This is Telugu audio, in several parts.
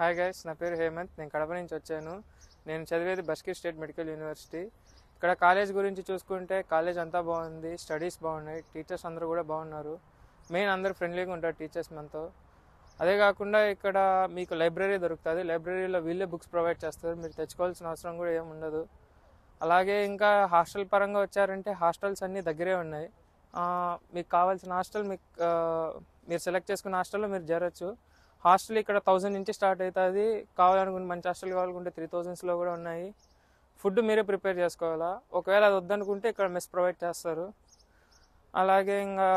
హాయ్ గైస్ నా పేరు హేమంత్ నేను కడప నుంచి వచ్చాను నేను చదివేది బస్కి స్టేట్ మెడికల్ యూనివర్సిటీ ఇక్కడ కాలేజ్ గురించి చూసుకుంటే కాలేజ్ అంతా బాగుంది స్టడీస్ బాగున్నాయి టీచర్స్ అందరూ కూడా బాగున్నారు మెయిన్ అందరూ ఫ్రెండ్లీగా ఉంటారు టీచర్స్ మనతో అదే కాకుండా ఇక్కడ మీకు లైబ్రరీ దొరుకుతుంది లైబ్రరీలో వీళ్ళే బుక్స్ ప్రొవైడ్ చేస్తారు మీరు తెచ్చుకోవాల్సిన అవసరం కూడా ఏమి ఉండదు అలాగే ఇంకా హాస్టల్ పరంగా వచ్చారంటే హాస్టల్స్ అన్నీ దగ్గరే ఉన్నాయి మీకు కావాల్సిన హాస్టల్ మీకు మీరు సెలెక్ట్ చేసుకున్న హాస్టల్లో మీరు చేరొచ్చు హాస్టల్ ఇక్కడ థౌజండ్ నుంచి స్టార్ట్ అవుతుంది కావాలనుకుంటే మంచి హాస్టల్ కావాలనుకుంటే త్రీ థౌజండ్స్లో కూడా ఉన్నాయి ఫుడ్ మీరే ప్రిపేర్ చేసుకోవాలా ఒకవేళ అది వద్దనుకుంటే ఇక్కడ మెస్ ప్రొవైడ్ చేస్తారు అలాగే ఇంకా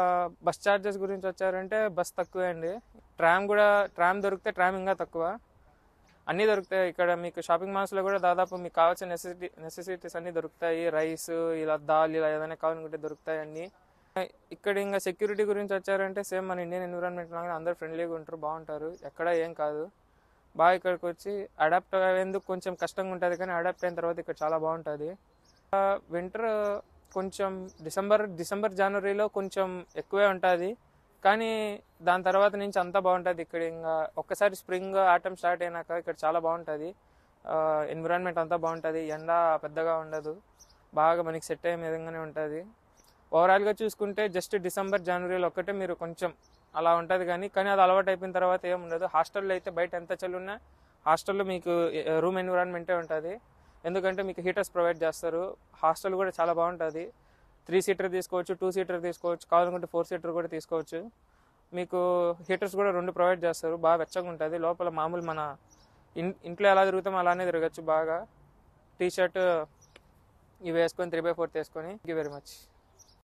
బస్ ఛార్జెస్ గురించి వచ్చారంటే బస్ తక్కువే అండి ట్రామ్ కూడా ట్రామ్ దొరికితే ట్రామ్ ఇంకా తక్కువ అన్నీ దొరుకుతాయి ఇక్కడ మీకు షాపింగ్ మాల్స్లో కూడా దాదాపు మీకు కావాల్సిన నెసెసిటీ నెసెసిటీస్ అన్నీ దొరుకుతాయి రైస్ ఇలా దాల్ ఇలా ఏదైనా కావాలనుకుంటే దొరుకుతాయి అన్నీ ఇక్కడ ఇంకా సెక్యూరిటీ గురించి వచ్చారంటే సేమ్ మన ఇండియన్ ఎన్విరాన్మెంట్ లాగానే అందరు ఫ్రెండ్లీగా ఉంటారు బాగుంటారు ఎక్కడ ఏం కాదు బాగా ఇక్కడికి వచ్చి అడాప్ట్ అయ్యేందుకు కొంచెం కష్టంగా ఉంటుంది కానీ అడాప్ట్ అయిన తర్వాత ఇక్కడ చాలా బాగుంటుంది వింటర్ కొంచెం డిసెంబర్ డిసెంబర్ జనవరిలో కొంచెం ఎక్కువే ఉంటుంది కానీ దాని తర్వాత నుంచి అంతా బాగుంటుంది ఇక్కడ ఇంకా ఒక్కసారి స్ప్రింగ్ ఆటం స్టార్ట్ అయినాక ఇక్కడ చాలా బాగుంటుంది ఎన్విరాన్మెంట్ అంతా బాగుంటుంది ఎండ పెద్దగా ఉండదు బాగా మనకి సెట్ అయ్యే విధంగానే ఉంటుంది ఓవరాల్గా చూసుకుంటే జస్ట్ డిసెంబర్ జనవరిలో ఒక్కటే మీరు కొంచెం అలా ఉంటుంది కానీ కానీ అది అలవాటు అయిపోయిన తర్వాత ఏమి ఉండదు హాస్టల్లో అయితే బయట ఎంత చలి ఉన్నా హాస్టల్లో మీకు రూమ్ ఎన్విరాన్మెంటే ఉంటుంది ఎందుకంటే మీకు హీటర్స్ ప్రొవైడ్ చేస్తారు హాస్టల్ కూడా చాలా బాగుంటుంది త్రీ సీటర్ తీసుకోవచ్చు టూ సీటర్ తీసుకోవచ్చు కావాలనుకుంటే ఫోర్ సీటర్ కూడా తీసుకోవచ్చు మీకు హీటర్స్ కూడా రెండు ప్రొవైడ్ చేస్తారు బాగా వెచ్చగా ఉంటుంది లోపల మామూలు మన ఇంట్లో ఎలా తిరుగుతామో అలానే తిరగచ్చు బాగా టీ షర్ట్ ఇవి వేసుకొని త్రీ బై ఫోర్త్ వేసుకొని థ్యాంక్ యూ వెరీ మచ్